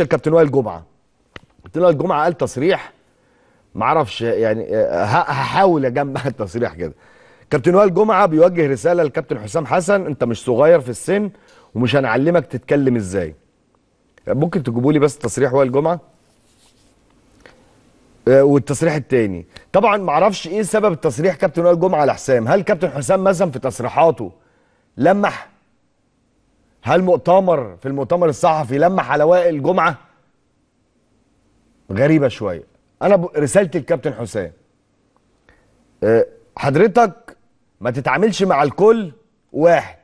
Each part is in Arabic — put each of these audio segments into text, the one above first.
الكابتن وائل جمعه قلت له الجمعه قال تصريح معرفش يعني هحاول اجمع التصريح كده كابتن وائل جمعه بيوجه رساله للكابتن حسام حسن انت مش صغير في السن ومش هنعلمك تتكلم ازاي ممكن تجيبوا لي بس تصريح وائل جمعه آه، والتصريح الثاني طبعا معرفش ايه سبب تصريح كابتن وائل جمعه لحسام هل كابتن حسام مثلا في تصريحاته لمح هل مؤتمر في المؤتمر الصحفي لما حلواء الجمعه غريبه شويه انا ب... رسالتي للكابتن حسام آه، حضرتك ما تتعاملش مع الكل واحد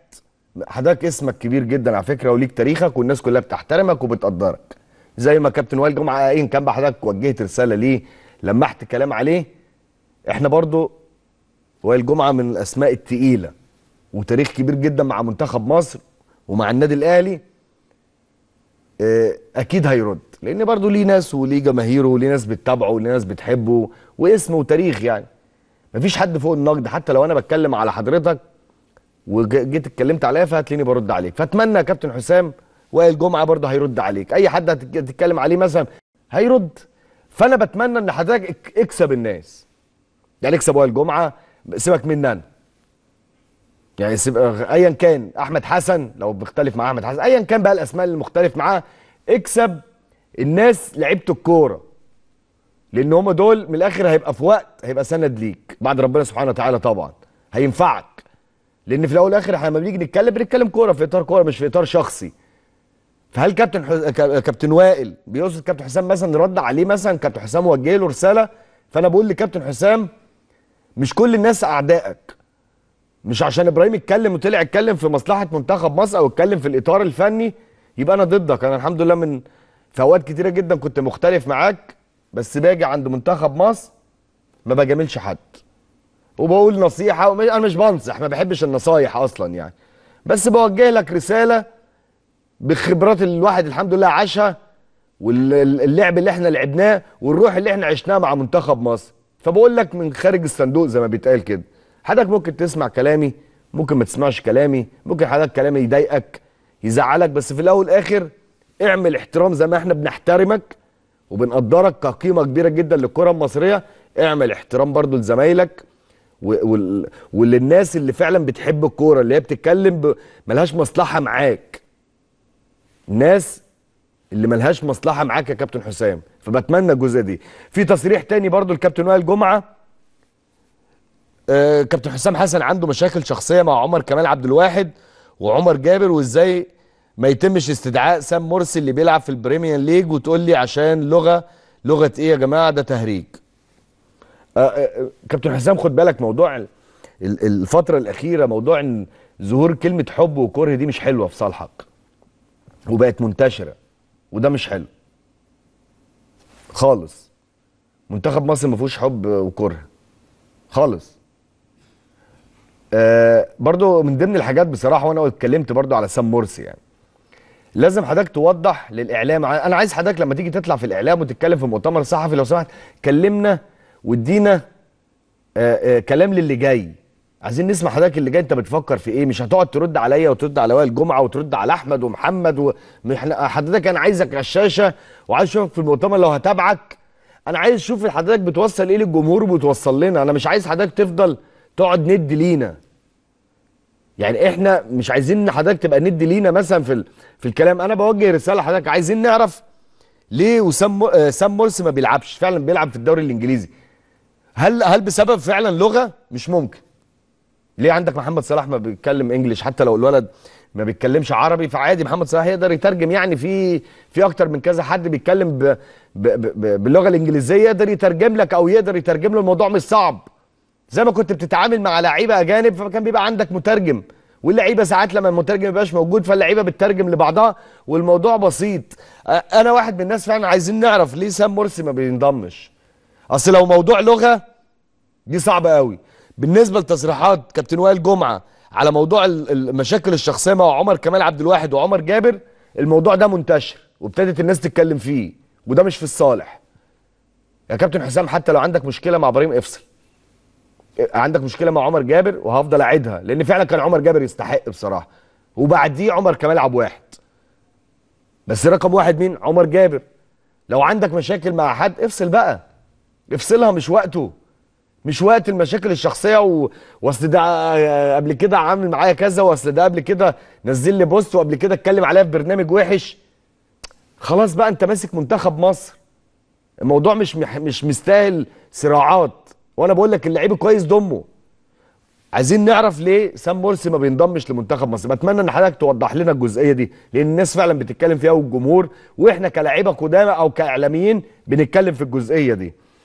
حضرتك اسمك كبير جدا على فكره وليك تاريخك والناس كلها بتحترمك وبتقدرك زي ما كابتن وائل جمعه ايا كان بقى حضرتك وجهت رساله ليه لمحت كلام عليه احنا برضو وائل جمعه من الاسماء التقيله وتاريخ كبير جدا مع منتخب مصر ومع النادي الاهلي آه، اكيد هيرد لان برضه ليه ناس وليه جماهيره وليه ناس بتتابعه وليه ناس بتحبه واسمه وتاريخ يعني مفيش حد فوق النقد حتى لو انا بتكلم على حضرتك وجيت اتكلمت عليا فهتلاقيني برد عليك فاتمنى يا كابتن حسام وائل جمعه برضه هيرد عليك اي حد هتتكلم عليه مثلا هيرد فانا بتمنى ان حضرتك اكسب الناس يعني اكسب وائل جمعه سيبك مني انا يعني ايا كان احمد حسن لو بيختلف مع احمد حسن ايا كان بقى الاسماء اللي مختلف معاه اكسب الناس لعيبه الكوره لان هم دول من الاخر هيبقى في وقت هيبقى سند ليك بعد ربنا سبحانه وتعالى طبعا هينفعك لان في الاول والاخر احنا لما بنيجي نتكلم بنتكلم كوره في اطار كوره مش في اطار شخصي فهل كابتن حز... كابتن وائل بيقصد كابتن حسام مثلا رد عليه مثلا كابتن حسام وجه له رساله فانا بقول لكابتن حسام مش كل الناس اعدائك مش عشان ابراهيم اتكلم وطلع اتكلم في مصلحه منتخب مصر او اتكلم في الاطار الفني يبقى انا ضدك انا الحمد لله من في اوقات كتيره جدا كنت مختلف معاك بس باجي عند منتخب مصر ما بجاملش حد وبقول نصيحه انا مش بنصح ما بحبش النصايح اصلا يعني بس بوجه لك رساله بخبرات الواحد الحمد لله عاشها واللعب اللي احنا لعبناه والروح اللي احنا عشناها مع منتخب مصر فبقول لك من خارج الصندوق زي ما بيتقال كده حضرتك ممكن تسمع كلامي ممكن ما تسمعش كلامي ممكن حضرتك كلامي يضايقك يزعلك بس في الاول والاخر اعمل احترام زي ما احنا بنحترمك وبنقدرك كقيمه كبيره جدا للكره المصريه اعمل احترام برضو لزمايلك وللناس اللي فعلا بتحب الكوره اللي هي بتتكلم ملهاش مصلحه معاك الناس اللي ملهاش مصلحه معاك يا كابتن حسام فبتمنى الجزء دي في تصريح تاني برضو الكابتن وائل جمعه آه، كابتن حسام حسن عنده مشاكل شخصيه مع عمر كمال عبد الواحد وعمر جابر وازاي ما يتمش استدعاء سام مرسي اللي بيلعب في البريمير ليج وتقول لي عشان لغه لغه ايه يا جماعه ده تهريج آه، آه، كابتن حسام خد بالك موضوع الفتره الاخيره موضوع ان ظهور كلمه حب وكره دي مش حلوه في صالحك وبقت منتشره وده مش حلو خالص منتخب مصر ما فيهوش حب وكره خالص آه، برضو من ضمن الحاجات بصراحه وانا اتكلمت برضو على سام مرسي يعني لازم حضرتك توضح للاعلام انا عايز حضرتك لما تيجي تطلع في الاعلام وتتكلم في مؤتمر صحفي لو سمحت كلمنا وادينا آه، آه، كلام للي جاي عايزين نسمع حضرتك اللي جاي انت بتفكر في ايه مش هتقعد ترد عليا وترد على وائل جمعه وترد على احمد ومحمد و... حضرتك انا عايزك على الشاشه وعايز اشوفك في المؤتمر لو هتابعك انا عايز اشوف حضرتك بتوصل ايه للجمهور وبتوصل لنا انا مش عايز حضرتك تفضل تقعد ند لينا يعني احنا مش عايزين حضرتك تبقى ند لينا مثلا في ال... في الكلام انا بوجه رساله لحضرتك عايزين نعرف ليه وسام آه، سام مرسي ما بيلعبش فعلا بيلعب في الدوري الانجليزي هل هل بسبب فعلا لغه مش ممكن ليه عندك محمد صلاح ما بيتكلم انجليش حتى لو الولد ما بيتكلمش عربي فعادي محمد صلاح يقدر يترجم يعني في في اكتر من كذا حد بيتكلم ب... ب... ب... باللغه الانجليزيه يقدر يترجم لك او يقدر يترجم له الموضوع مش صعب زي ما كنت بتتعامل مع لعيبه اجانب فكان بيبقى عندك مترجم واللعيبه ساعات لما المترجم ميبقاش موجود فاللعيبه بتترجم لبعضها والموضوع بسيط انا واحد من الناس فعلا عايزين نعرف ليه سام مرسي ما بينضمش اصل لو موضوع لغه دي صعبه قوي بالنسبه لتصريحات كابتن وائل جمعه على موضوع المشاكل الشخصيه مع عمر كمال عبد الواحد وعمر جابر الموضوع ده منتشر وابتدت الناس تتكلم فيه وده مش في الصالح يا كابتن حسام حتى لو عندك مشكله مع ابراهيم افصل عندك مشكله مع عمر جابر وهفضل اعيدها لان فعلا كان عمر جابر يستحق بصراحه وبعديه عمر كمال عبد واحد بس رقم واحد مين عمر جابر لو عندك مشاكل مع حد افصل بقى افصلها مش وقته مش وقت المشاكل الشخصيه و... واصل ده آه، قبل كده عامل معايا كذا واصل ده قبل كده نزل لي بوست وقبل كده اتكلم عليا في برنامج وحش خلاص بقى انت ماسك منتخب مصر الموضوع مش مش مستاهل صراعات وانا بقول لك اللعيب الكويس ضمه عايزين نعرف ليه سام مرسي ما بينضمش لمنتخب مصر بتمنى ان حضرتك توضح لنا الجزئيه دي لان الناس فعلا بتتكلم فيها والجمهور واحنا كلاعيبه قدامى او كاعلاميين بنتكلم في الجزئيه دي